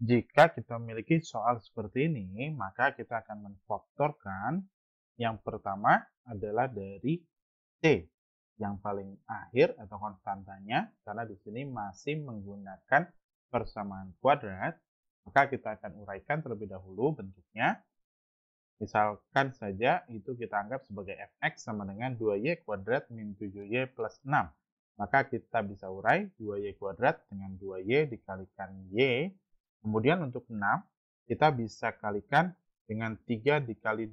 Jika kita memiliki soal seperti ini, maka kita akan menfaktorkan. Yang pertama adalah dari C, yang paling akhir atau konstantanya, karena di sini masih menggunakan persamaan kuadrat, maka kita akan uraikan terlebih dahulu bentuknya. Misalkan saja itu kita anggap sebagai fx sama dengan 2y kuadrat min 7y plus 6. Maka kita bisa urai 2y kuadrat dengan 2y dikalikan y Kemudian untuk 6, kita bisa kalikan dengan 3 dikali 2.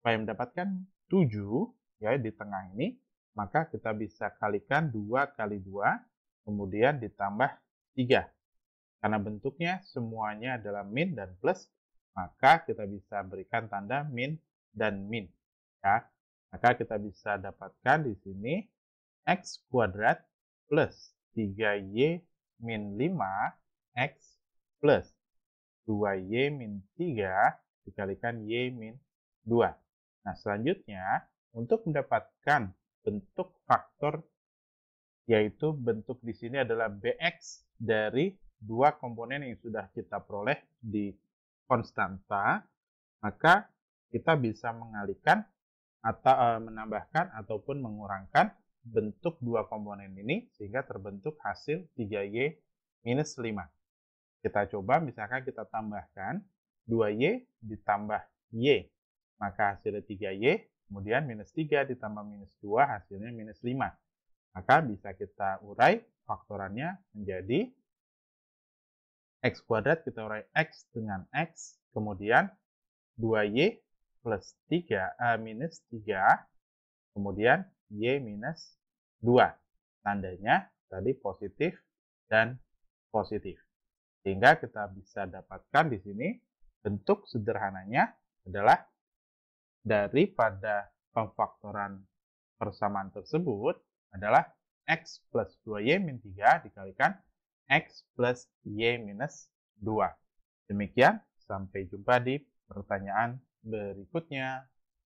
Supaya mendapatkan 7, ya di tengah ini, maka kita bisa kalikan 2 kali 2, kemudian ditambah 3. Karena bentuknya semuanya adalah min dan plus, maka kita bisa berikan tanda min dan min. Ya. Maka kita bisa dapatkan di sini x kuadrat plus 3y min 5 x plus 2y min 3 dikalikan y min 2. Nah, selanjutnya untuk mendapatkan bentuk faktor yaitu bentuk di sini adalah bx dari dua komponen yang sudah kita peroleh di konstanta, maka kita bisa mengalihkan atau e, menambahkan ataupun mengurangkan bentuk dua komponen ini sehingga terbentuk hasil 3y minus 5. Kita coba misalkan kita tambahkan 2Y ditambah Y. Maka hasilnya 3Y, kemudian minus 3 ditambah minus 2 hasilnya minus 5. Maka bisa kita urai faktorannya menjadi X kuadrat kita urai X dengan X, kemudian 2Y plus 3, uh, eh, minus 3, kemudian Y minus 2. Tandanya tadi positif dan positif. Sehingga kita bisa dapatkan di sini bentuk sederhananya adalah daripada pemfaktoran persamaan tersebut adalah x plus 2y min 3 dikalikan x plus y minus 2. Demikian, sampai jumpa di pertanyaan berikutnya.